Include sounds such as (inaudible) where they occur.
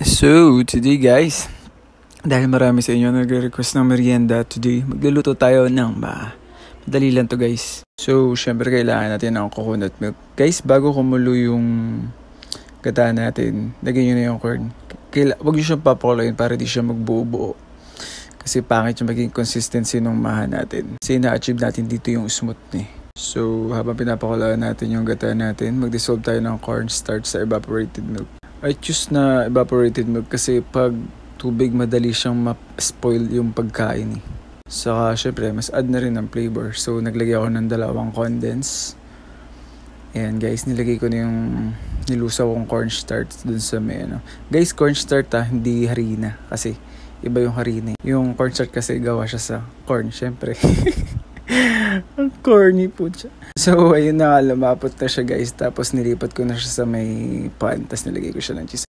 So, today guys, dahil marami sa inyo nagre-request ng merienda today, magluluto tayo ng ba? Madali lang to guys. So, syempre kailangan natin ng coconut milk. Guys, bago kumulo yung gata natin, lagyan nyo na yung corn. Kaila, wag nyo siyang papakuloyin para di siya magbuo-buo. Kasi pangit yung maging consistency ng maha natin. Kasi na-achieve natin dito yung smooth ni. Eh. So, habang pinapakulaan natin yung gata natin, mag-dissolve tayo ng corn cornstarch sa evaporated milk. I choose na evaporated milk kasi pag tubig madali siyang ma-spoil yung pagkain eh. Saka syempre mas add na rin ng flavor. So naglagay ako ng dalawang condense. Ayan guys, nilagay ko na yung nilusaw kong cornstarch dun sa may ano. Guys, cornstarch ta, ah, hindi harina kasi iba yung harina. Eh. Yung cornstarch kasi gawa siya sa corn, syempre. (laughs) Ang corny po siya. So, ayun na lumapot na siya guys. Tapos nilipat ko na siya sa may pan. Tapos nilagay ko siya ng cheese.